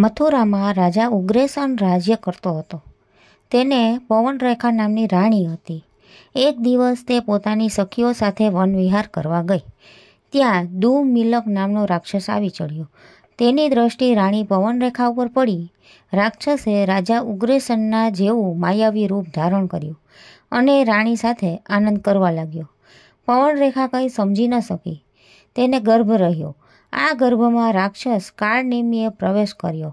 મથુરામાં રાજા ઉગ્રેસન રાજ્ય કરતો હતો તેને પવનરેખા નામની રાણી હતી એક દિવસ તે પોતાની સખીઓ સાથે વનવિહાર કરવા ગઈ ત્યાં દુમિલક નામનો રાક્ષસ આવી ચડ્યો તેની દ્રષ્ટિ રાણી પવનરેખા ઉપર પડી રાક્ષસે રાજા ઉગ્રેસનના જેવું માયાવી રૂપ ધારણ કર્યું અને રાણી સાથે આનંદ કરવા લાગ્યો પવનરેખા કંઈ સમજી ન શકી તેને ગર્ભ રહ્યો આ ગર્ભમાં રાક્ષસ કાળનેમીએ પ્રવેશ કર્યો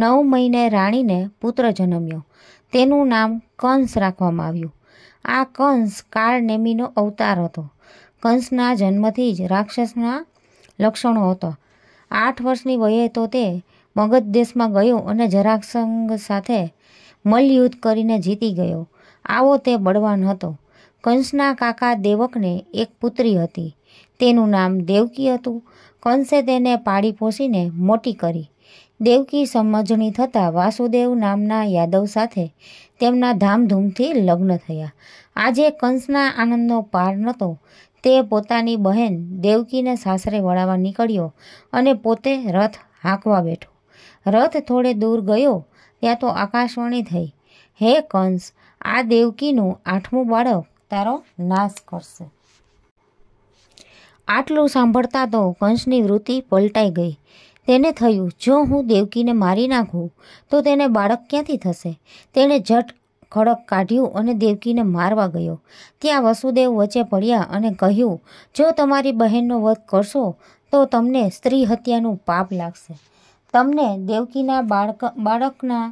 નવ મહિને રાણીને પુત્ર જન્મ્યો તેનું નામ કંસ રાખવામાં આવ્યું આ કંસ કાળનેમીનો અવતાર હતો કંસના જન્મથી જ રાક્ષસના લક્ષણો હતો આઠ વર્ષની વયે તો તે મગધ દેશમાં ગયો અને જરાસંઘ સાથે મલયુદ્ધ કરીને જીતી ગયો આવો તે બળવાન હતો કંસના કાકા દેવકને એક પુત્રી હતી તેનું નામ દેવકી હતું કંસે તેને પાળી પોષીને મોટી કરી દેવકી સમજણી થતાં વાસુદેવ નામના યાદવ સાથે તેમના ધામધૂમથી લગ્ન થયા આજે કંસના આનંદનો પાર નહોતો તે પોતાની બહેન દેવકીને સાસરે વળાવવા નીકળ્યો અને પોતે રથ હાંકવા બેઠો રથ થોડે દૂર ગયો ત્યાં તો આકાશવાણી થઈ હે કંસ આ દેવકીનું આઠમું બાળક તારો નાશ કરશે આટલું સાંભળતા તો કંસની વૃત્તિ પલટાઈ ગઈ તેને થયું જો હું દેવકીને મારી નાખું તો તેને બાળક ક્યાંથી થશે તેણે જટ ખડક કાઢ્યું અને દેવકીને મારવા ગયો ત્યાં વસુદેવ વચ્ચે પડ્યા અને કહ્યું જો તમારી બહેનનો વધ કરશો તો તમને સ્ત્રી હત્યાનું પાપ લાગશે તમને દેવકીના બાળક બાળકના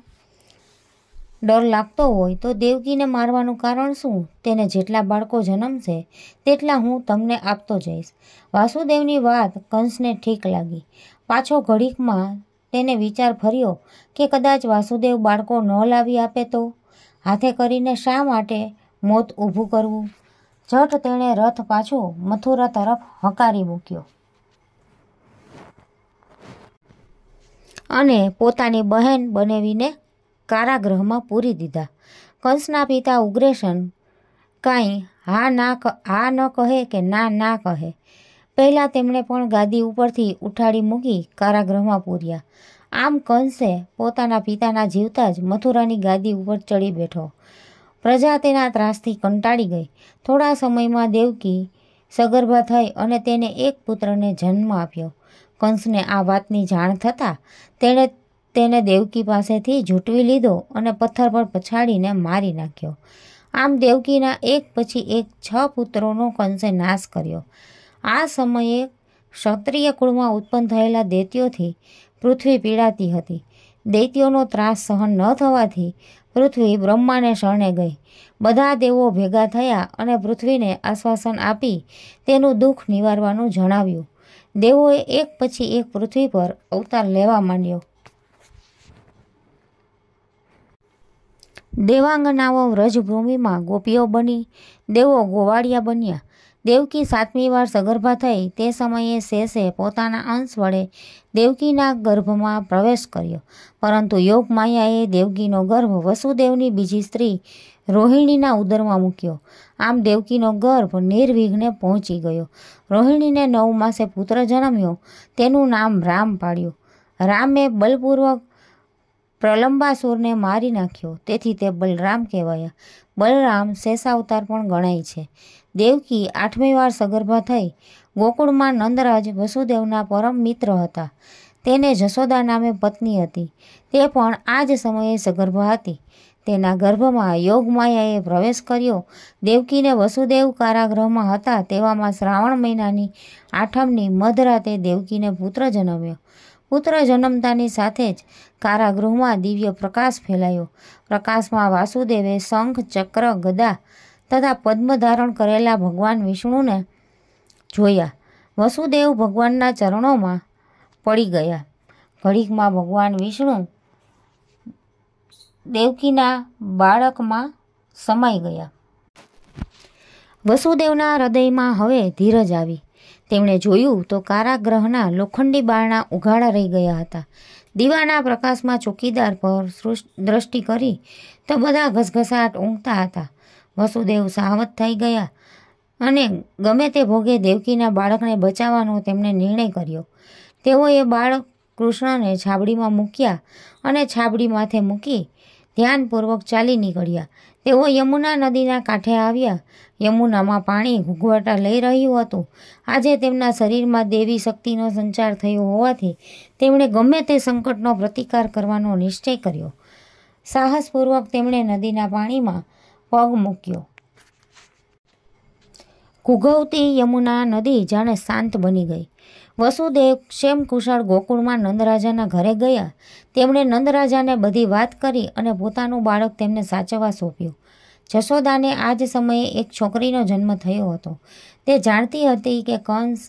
ડર લાગતો હોય તો દેવકીને મારવાનું કારણ શું તેને જેટલા બાળકો જન્મશે તેટલા હું તમને આપતો જઈશ વાસુદેવની વાત કંસને ઠીક લાગી પાછો ઘડીકમાં તેને વિચાર ફર્યો કે કદાચ વાસુદેવ બાળકો ન લાવી આપે તો હાથે કરીને શા માટે મોત ઊભું કરવું જટ તેણે રથ પાછો મથુરા તરફ હકારી મૂક્યો અને પોતાની બહેન બનાવીને કારાગ્રહમાં પૂરી દીધા કંસના પિતા ઉગ્રેશન કાંઈ હા ના હા ન કહે કે ના ના કહે પહેલાં તેમણે પણ ગાદી ઉપરથી ઉઠાડી મૂકી કારાગ્રહમાં પૂર્યા આમ કંસે પોતાના પિતાના જીવતા જ મથુરાની ગાદી ઉપર ચડી બેઠો પ્રજા તેના ત્રાસથી કંટાળી ગઈ થોડા સમયમાં દેવકી સગર્ભા થઈ અને તેને એક પુત્રને જન્મ આપ્યો કંસને આ વાતની જાણ થતાં તેણે તેને દેવકી પાસેથી ઝૂંટવી લીધો અને પથ્થર પર પછાડીને મારી નાખ્યો આમ દેવકીના એક પછી એક છ પુત્રોનો કંસે નાશ કર્યો આ સમયે ક્ષત્રિય કુળમાં ઉત્પન્ન થયેલા દૈત્યોથી પૃથ્વી પીડાતી હતી દૈત્યોનો ત્રાસ સહન ન થવાથી પૃથ્વી બ્રહ્માને શરણે ગઈ બધા દેવો ભેગા થયા અને પૃથ્વીને આશ્વાસન આપી તેનું દુઃખ નિવારવાનું જણાવ્યું દેવોએ એક પછી એક પૃથ્વી પર અવતાર લેવા માંડ્યો દેવાંગનાઓ વ્રજભૂમિમાં ગોપીઓ બની દેવો ગોવાળિયા બન્યા દેવકી સાતમી વાર સગર્ભા થઈ તે સમયે શેષે પોતાના અંશ વડે દેવકીના ગર્ભમાં પ્રવેશ કર્યો પરંતુ યોગ માયાએ દેવકીનો ગર્ભ વસુદેવની બીજી સ્ત્રી રોહિણીના ઉદરમાં મૂક્યો આમ દેવકીનો ગર્ભ નિર્વિઘ્ને પહોંચી ગયો રોહિણીને નવ માસે પુત્ર જન્મ્યો તેનું નામ રામ પાડ્યું રામે બલપૂર્વક પ્રલંબાસુરને મારી નાખ્યો તેથી તે બલરામ કહેવાયા બલરામ શેષાવતાર પણ ગણાય છે દેવકી આઠમી વાર સગર્ભા થઈ ગોકુળમાં નંદરાજ વસુદેવના પરમ મિત્ર હતા તેને જશોદા નામે પત્ની હતી તે પણ આ જ સમયે સગર્ભા હતી તેના ગર્ભમાં યોગમાયાએ પ્રવેશ કર્યો દેવકીને વસુદેવ કારાગ્રહમાં હતા તેવામાં શ્રાવણ મહિનાની આઠમની મધરાતે દેવકીને પુત્ર જન્મ્યો પુત્ર જન્મતાની સાથે જ કારાગૃહમાં દિવ્ય પ્રકાશ ફેલાયો પ્રકાશમાં વાસુદેવે શંખ ચક્ર ગદા તથા પદ્મ ધારણ કરેલા ભગવાન વિષ્ણુને જોયા વસુદેવ ભગવાનના ચરણોમાં પડી ગયા ઘડીકમાં ભગવાન વિષ્ણુ દેવકીના બાળકમાં સમાઈ ગયા વસુદેવના હૃદયમાં હવે ધીરજ આવી તેમણે જોયું તો કારાગ્રહના લોખંડી બારણા ઉઘાડા રહી ગયા હતા દીવાના પ્રકાશમાં ચોકીદાર પર દ્રષ્ટિ કરી તો બધા ઘસઘસાટ ઊંઘતા હતા વસુદેવ સાવત થઈ ગયા અને ગમે તે ભોગે દેવકીના બાળકને બચાવવાનો તેમણે નિર્ણય કર્યો તેઓએ બાળક કૃષ્ણને છાબડીમાં મૂક્યા અને છાબડી માથે મૂકી ધ્યાનપૂર્વક ચાલી નીકળ્યા તેઓ યમુના નદીના કાંઠે આવ્યા યમુનામાં પાણી ઘૂઘવાટા લઈ રહ્યું હતું આજે તેમના શરીરમાં દેવી શક્તિનો સંચાર થયો હોવાથી તેમણે ગમે તે સંકટનો પ્રતિકાર કરવાનો નિશ્ચય કર્યો સાહસપૂર્વક તેમણે નદીના પાણીમાં પગ મૂક્યો ઘૂઘવતી યમુના નદી જાણે શાંત બની ગઈ વસુદેવ ક્ષેમ ક્ષેમકુશળ ગોકુળમાં નંદરાજાના ઘરે ગયા તેમણે નંદરાજાને બધી વાત કરી અને પોતાનું બાળક તેમને સાચવવા સોંપ્યું જશોદાને આ જ સમયે એક છોકરીનો જન્મ થયો હતો તે જાણતી હતી કે કંસ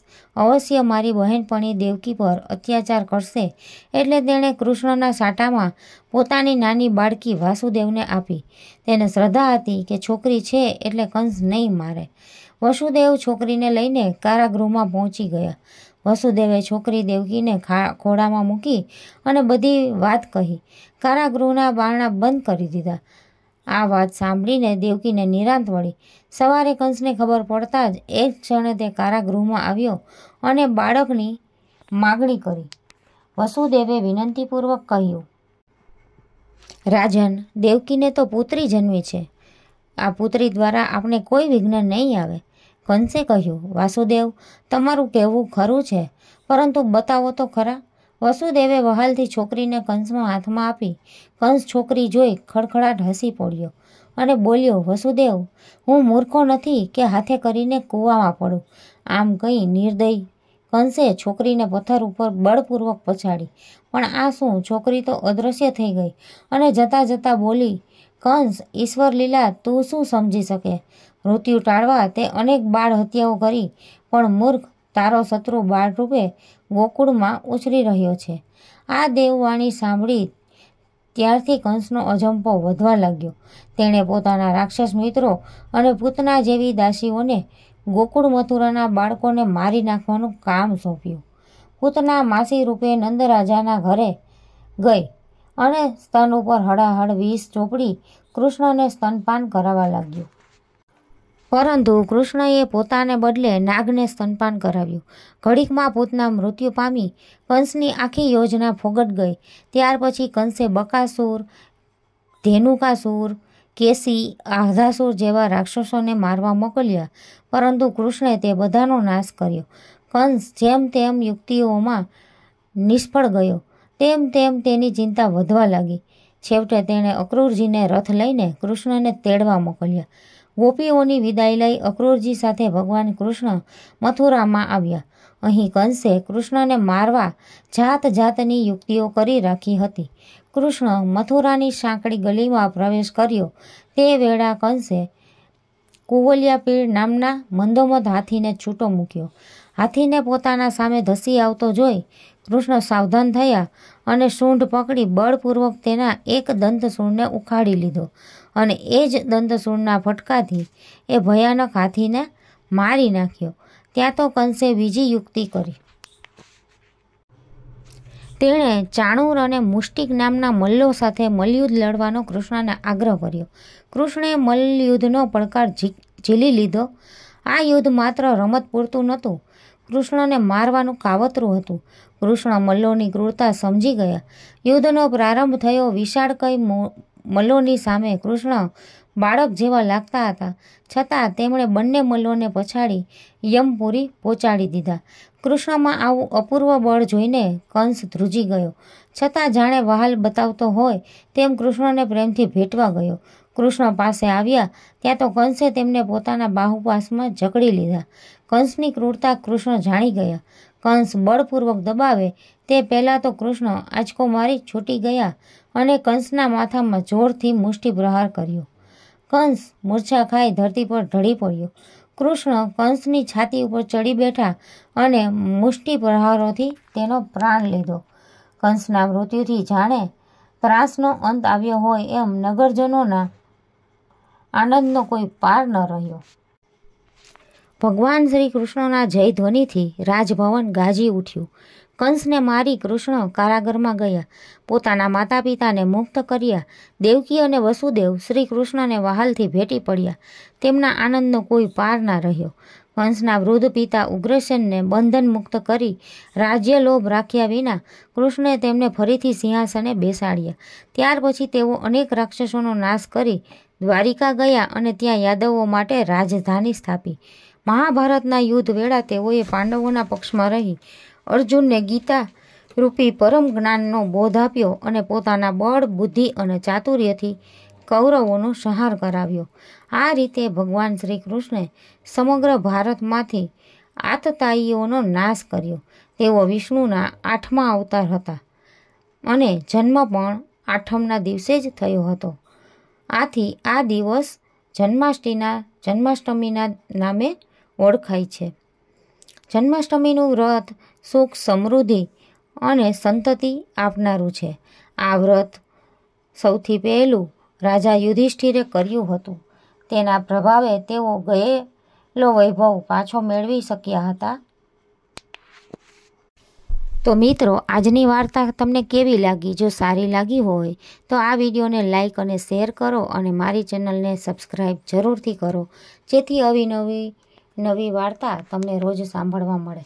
અવશ્ય મારી બહેનપણી દેવકી પર અત્યાચાર કરશે એટલે તેણે કૃષ્ણના સાટામાં પોતાની નાની બાળકી વાસુદેવને આપી તેને શ્રદ્ધા હતી કે છોકરી છે એટલે કંસ નહીં મારે વસુદેવ છોકરીને લઈને કારાગૃહમાં પહોંચી ગયા વસુદેવે છોકરી દેવકીને ખોળામાં મૂકી અને બધી વાત કહી કારાગૃહના બારણા બંધ કરી દીધા આ વાત સાંભળીને દેવકીને નિરાંત વળી સવારે કંસને ખબર પડતા જ એક ક્ષણે તે કારાગૃહમાં આવ્યો અને બાળકની માગણી કરી વસુદેવે વિનંતીપૂર્વક કહ્યું રાજન દેવકીને તો પુત્રી જન્મી છે આ પુત્રી દ્વારા આપણે કોઈ વિઘ્ન નહીં આવે કંસે કહ્યું વાસુદેવ તમારું કહેવું ખરું છે પરંતુ બતાવો તો ખરા વસુદેવે વહાલથી છોકરીને કંસમાં હાથમાં આપી કંસ છોકરી જોઈ ખડખડાટ હસી પડ્યો અને બોલ્યો વસુદેવ હું મૂર્ખો નથી કે હાથે કરીને કૂવામાં પડું આમ કંઈ નિર્દય કંસે છોકરીને પથ્થર ઉપર બળપૂર્વક પછાડી પણ આ શું છોકરી તો અદૃશ્ય થઈ ગઈ અને જતાં જતાં બોલી કંસ ઈશ્વર લીલા તું શું સમજી શકે મૃત્યુ ટાળવા તે અનેક બાળ હત્યાઓ કરી પણ મૂર્ખ તારો શત્રુ બાળરૂપે ગોકુળમાં ઉછરી રહ્યો છે આ દેવવાણી સાંભળી ત્યારથી કંસનો અજંપો વધવા લાગ્યો તેણે પોતાના રાક્ષસ મિત્રો અને પૂતના જેવી દાસીઓને ગોકુળ મથુરાના બાળકોને મારી નાખવાનું કામ સોંપ્યું પૂતના માસી રૂપે નંદરાજાના ઘરે ગઈ અને સ્તન ઉપર હળાહળ વીસ ચોપડી કૃષ્ણને સ્તનપાન કરાવવા લાગ્યું પરંતુ કૃષ્ણએ પોતાને બદલે નાગને સ્તનપાન કરાવ્યું ઘડીકમાં પોતના મૃત્યુ પામી કંસની આખી યોજના ફોગટ ગઈ ત્યાર પછી કંસે બકાસુર ધેનુકાસુર કેસી આધાસુર જેવા રાક્ષસોને મારવા મોકલ્યા પરંતુ કૃષ્ણે તે બધાનો નાશ કર્યો કંસ જેમ તેમ યુક્તિઓમાં નિષ્ફળ ગયો તેમ તેમ તેની ચિંતા વધવા લાગી છેવટે તેણે અક્રૂરજીને રથ લઈને કૃષ્ણને તેડવા મોકલ્યા ગોપીઓની વિદાય લઈ અક્રૂરજી સાથે ભગવાન કૃષ્ણ મથુરામાં આવ્યા અહીં કંસે કૃષ્ણને મારવા જાત જાતની યુક્તિઓ કરી રાખી હતી કૃષ્ણ મથુરાની સાંકડી ગલીમાં પ્રવેશ કર્યો તે વેળા કંસે કુવલિયાપીળ નામના મંદોમંદ હાથીને છૂટો મૂક્યો હાથીને પોતાના સામે ધસી આવતો જોઈ કૃષ્ણ સાવધાન થયા અને સૂંઢ પકડી બળપૂર્વક તેના એક દંતસૂળને ઉખાડી લીધો અને એ જ દંતસૂળના ફટકાથી એ ભયાનક હાથીને મારી નાખ્યો ત્યાં તો કંસે બીજી યુક્તિ કરી તેણે ચાણુર અને મુષ્ટિક નામના મલ્લો સાથે મલયુદ્ધ લડવાનો કૃષ્ણને આગ્રહ કર્યો કૃષ્ણે મલ્લયુદ્ધનો પડકાર ઝીલી લીધો આ યુદ્ધ માત્ર રમત પૂરતું નહોતું કૃષ્ણને મારવાનું કાવતરું હતું કૃષ્ણ મલ્લોની ક્રૂરતા સમજી ગયા યુદ્ધનો પ્રારંભ થયો વિશાળ વિશાળકય મલ્લોની સામે કૃષ્ણ બાળક જેવા લાગતા હતા છતાં તેમણે બંને મલ્લોને પછાડી યમપુરી પહોંચાડી દીધા કૃષ્ણમાં આવું અપૂર્વ બળ જોઈને કંસ ધ્રુજી ગયો છતાં જાણે વહાલ બતાવતો હોય તેમ કૃષ્ણને પ્રેમથી ભેટવા ગયો કૃષ્ણ પાસે આવ્યા ત્યાં તો કંસે તેમને પોતાના બાહુપાસમાં જકડી લીધા કંસની ક્રૂરતા કૃષ્ણ જાણી ગયા કંસ બળપૂર્વક દબાવે તે પહેલાં તો કૃષ્ણ આંચકો મારી છૂટી ગયા અને કંસના માથામાં જોરથી મુષ્ટિ પ્રહાર કર્યો કંસ મૂર્છા ખાઈ ધરતી પર ઢળી પડ્યો કૃષ્ણ કંસની છાતી ઉપર ચડી બેઠા અને મુષ્ટિ પ્રહારોથી તેનો પ્રાણ લીધો કંસના મૃત્યુથી જાણે ત્રાસનો અંત આવ્યો હોય એમ નગરજનોના આનંદનો કોઈ પાર ન રહ્યો ભગવાન શ્રી કૃષ્ણના જય ધ્વનિથી રાજભવન ગાજી ઉઠ્યું કંસને મારી કૃષ્ણ કારાગરમાં ગયા પોતાના માતા પિતાને મુક્ત કર્યા દેવકી અને વસુદેવ શ્રી કૃષ્ણને વહાલથી ભેટી પડ્યા તેમના આનંદનો કોઈ પાર ના રહ્યો કંસના વૃદ્ધ પિતા ઉગ્રસેનને બંધન મુક્ત કરી રાજ્ય લોભ રાખ્યા વિના કૃષ્ણે તેમને ફરીથી સિંહાસને બેસાડ્યા ત્યાર પછી તેઓ અનેક રાક્ષસોનો નાશ કરી દ્વારિકા ગયા અને ત્યાં યાદવો માટે રાજધાની સ્થાપી મહાભારતના યુદ્ધ વેળા તેઓએ પાંડવોના પક્ષમાં રહી અર્જુનને ગીતા રૂપી પરમ જ્ઞાનનો બોધ આપ્યો અને પોતાના બળ બુદ્ધિ અને ચાતુર્યથી કૌરવોનો સંહાર કરાવ્યો આ રીતે ભગવાન શ્રી કૃષ્ણે સમગ્ર ભારતમાંથી આતતાઈઓનો નાશ કર્યો તેઓ વિષ્ણુના આઠમા અવતાર હતા અને જન્મ પણ આઠમના દિવસે જ થયો હતો આથી આ દિવસ જન્માષ્ટમીના જન્માષ્ટમીના નામે ઓળખાય છે જન્માષ્ટમીનું વ્રત સુખ સમૃદ્ધિ અને સંતતિ આપનારું છે આ વ્રત સૌથી પહેલું રાજા યુધિષ્ઠિરે કર્યું હતું તેના પ્રભાવે તેઓ ગયેલો વૈભવ પાછો મેળવી શક્યા હતા તો મિત્રો આજની વાર્તા તમને કેવી લાગી જો સારી લાગી હોય તો આ વિડીયોને લાઇક અને શેર કરો અને મારી ચેનલને સબસ્ક્રાઈબ જરૂરથી કરો જેથી અવી નવી વાર્તા તમને રોજ સાંભળવા મળે